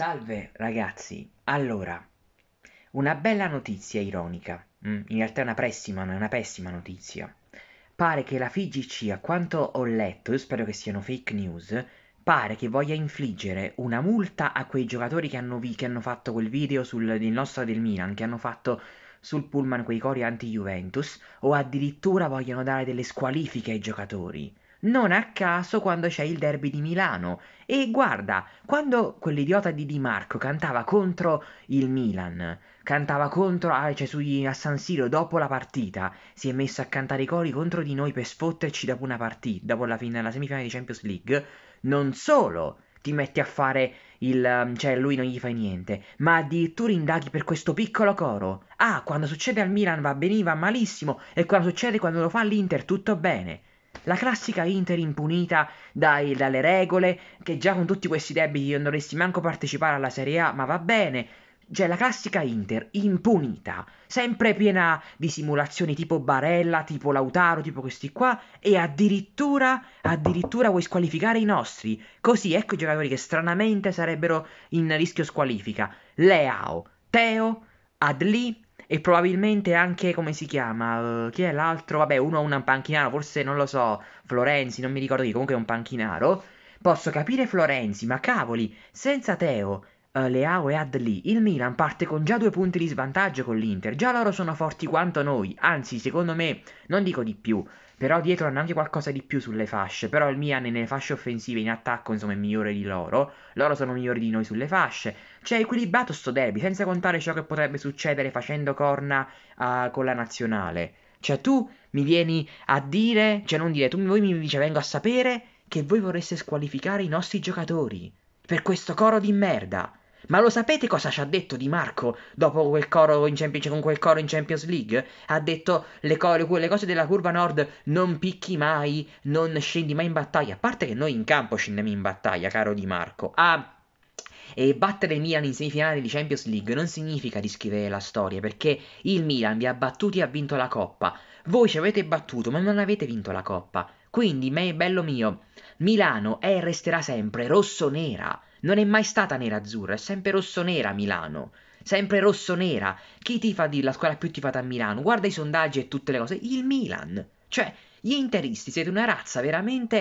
Salve ragazzi, allora, una bella notizia ironica, mm, in realtà è una pessima, una pessima notizia. Pare che la FIGC, a quanto ho letto, io spero che siano fake news, pare che voglia infliggere una multa a quei giocatori che hanno, vi, che hanno fatto quel video sul del nostro del Milan, che hanno fatto sul pullman quei cori anti-Juventus, o addirittura vogliono dare delle squalifiche ai giocatori non a caso quando c'è il derby di Milano. E guarda, quando quell'idiota di Di Marco cantava contro il Milan, cantava contro ah, cioè, sugli, a San Siro dopo la partita, si è messo a cantare i cori contro di noi per sfotterci dopo una partita, dopo la, fin- la semifinale di Champions League, non solo ti metti a fare il... Mm, cioè lui non gli fai niente, ma addirittura indaghi per questo piccolo coro. Ah, quando succede al Milan va benissimo, va malissimo, e quando succede quando lo fa all'Inter tutto bene. La classica Inter impunita dai, dalle regole, che già con tutti questi debiti non dovresti manco partecipare alla Serie A, ma va bene. Cioè la classica Inter, impunita, sempre piena di simulazioni tipo Barella, tipo Lautaro, tipo questi qua, e addirittura, addirittura vuoi squalificare i nostri. Così ecco i giocatori che stranamente sarebbero in rischio squalifica. Leao, Teo, Adli, e probabilmente anche come si chiama? Uh, chi è l'altro? Vabbè, uno ha un panchinaro, forse non lo so. Florenzi, non mi ricordo chi, comunque è un panchinaro. Posso capire Florenzi, ma cavoli, senza Teo eh, Leao e Adli. Il Milan parte con già due punti di svantaggio con l'Inter. Già loro sono forti quanto noi. Anzi, secondo me, non dico di più. Però dietro hanno anche qualcosa di più sulle fasce. Però il Milan nelle fasce offensive in attacco, insomma, è migliore di loro. Loro sono migliori di noi sulle fasce. Cioè, è equilibrato sto derby, senza contare ciò che potrebbe succedere facendo corna uh, con la nazionale. Cioè, tu mi vieni a dire, cioè non dire, tu voi mi dice vengo a sapere che voi vorreste squalificare i nostri giocatori. Per questo coro di merda. Ma lo sapete cosa ci ha detto Di Marco dopo quel coro in Champions, cioè con quel coro in Champions League? Ha detto le, co- le cose della curva nord, non picchi mai, non scendi mai in battaglia. A parte che noi in campo scendiamo in battaglia, caro Di Marco. Ah, e battere Milan in semifinale di Champions League non significa riscrivere la storia, perché il Milan vi ha battuti e ha vinto la Coppa. Voi ci avete battuto, ma non avete vinto la Coppa. Quindi, me, bello mio, Milano è e resterà sempre rosso-nera. Non è mai stata nera-azzurra, è sempre rosso-nera Milano. Sempre rosso-nera. Chi tifa di la squadra più tifata a Milano? Guarda i sondaggi e tutte le cose. Il Milan. Cioè, gli interisti siete una razza veramente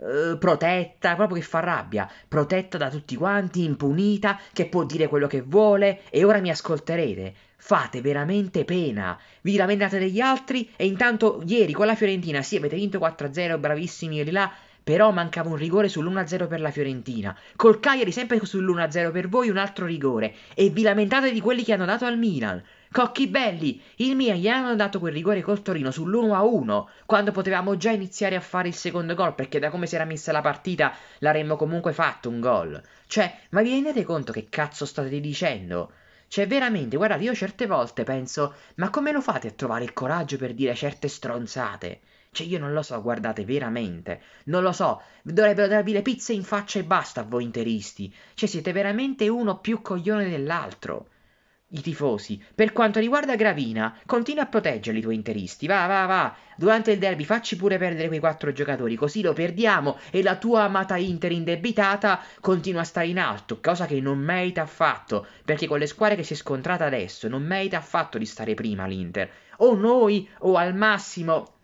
eh, protetta, proprio che fa rabbia, protetta da tutti quanti, impunita, che può dire quello che vuole e ora mi ascolterete. Fate veramente pena, vi lamentate degli altri e intanto ieri con la Fiorentina sì avete vinto 4-0, bravissimi ieri là, però mancava un rigore sull'1-0 per la Fiorentina. Col Cagliari sempre sull'1-0 per voi un altro rigore e vi lamentate di quelli che hanno dato al Milan. Cocchi belli, il Milan gli hanno dato quel rigore col Torino sull'1-1, quando potevamo già iniziare a fare il secondo gol, perché da come si era messa la partita l'avremmo comunque fatto un gol. Cioè, ma vi rendete conto che cazzo state dicendo? Cioè, veramente, guardate, io certe volte penso, ma come lo fate a trovare il coraggio per dire certe stronzate? Cioè io non lo so, guardate, veramente. Non lo so, dovrebbero darvi le pizze in faccia e basta a voi interisti. Cioè siete veramente uno più coglione dell'altro. I tifosi. Per quanto riguarda Gravina, continua a proteggerli i tuoi interisti. Va, va, va. Durante il derby facci pure perdere quei quattro giocatori, così lo perdiamo e la tua amata Inter indebitata continua a stare in alto, cosa che non merita affatto, perché con le squadre che si è scontrata adesso non merita affatto di stare prima l'Inter. O noi o al massimo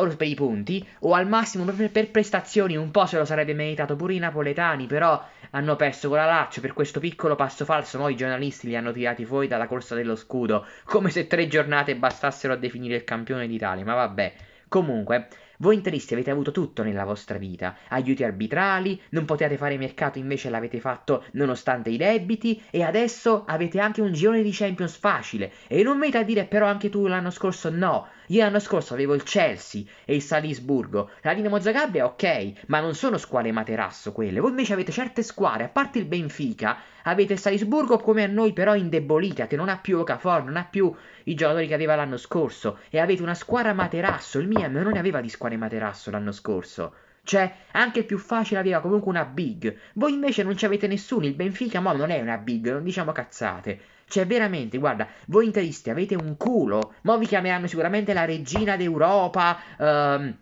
o per i punti, o al massimo proprio per prestazioni, un po' se lo sarebbe meritato pure i napoletani, però hanno perso con la Lazio per questo piccolo passo falso, no? I giornalisti li hanno tirati fuori dalla corsa dello scudo, come se tre giornate bastassero a definire il campione d'Italia, ma vabbè. Comunque, voi interisti avete avuto tutto nella vostra vita, aiuti arbitrali, non potete fare mercato invece l'avete fatto nonostante i debiti e adesso avete anche un girone di Champions facile. E non metti a dire però anche tu l'anno scorso no, io l'anno scorso avevo il Chelsea e il Salisburgo. La Dinamo Zagabria ok, ma non sono squadre materasso quelle. Voi invece avete certe squadre, a parte il Benfica, avete il Salisburgo come a noi però indebolita, che non ha più Okafor, non ha più i giocatori che aveva l'anno scorso. E avete una squadra materasso, il Milan non ne aveva di squadre materasso l'anno scorso. Cioè, anche più facile aveva comunque una big. Voi invece non ci avete nessuno. Il Benfica mo non è una big, non diciamo cazzate. Cioè, veramente, guarda, voi interisti avete un culo. Mo vi chiameranno sicuramente la regina d'Europa. Ehm,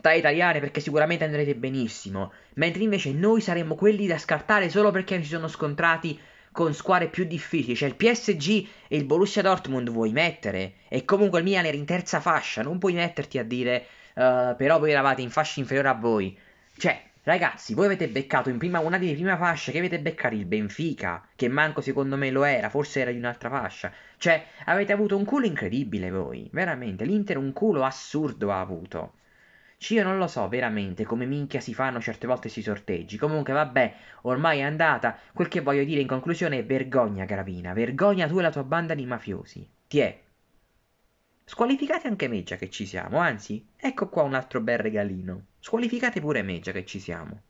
tra italiane perché sicuramente andrete benissimo. Mentre invece noi saremmo quelli da scartare solo perché ci sono scontrati con squadre più difficili. Cioè il PSG e il Borussia Dortmund vuoi mettere. E comunque il Milan era in terza fascia. Non puoi metterti a dire eh, però voi eravate in fascia inferiore a voi. Cioè, ragazzi, voi avete beccato in prima, una delle prime fasce che avete beccato il Benfica, che manco secondo me lo era, forse era di un'altra fascia. Cioè, avete avuto un culo incredibile voi, veramente, l'Inter un culo assurdo ha avuto. Cioè, io non lo so veramente come minchia si fanno certe volte questi sorteggi. Comunque, vabbè, ormai è andata. Quel che voglio dire in conclusione è vergogna, Gravina. Vergogna tu e la tua banda di mafiosi. Ti è. Squalificate anche Meggia che ci siamo, anzi, ecco qua un altro bel regalino. Squalificate pure Meggia che ci siamo.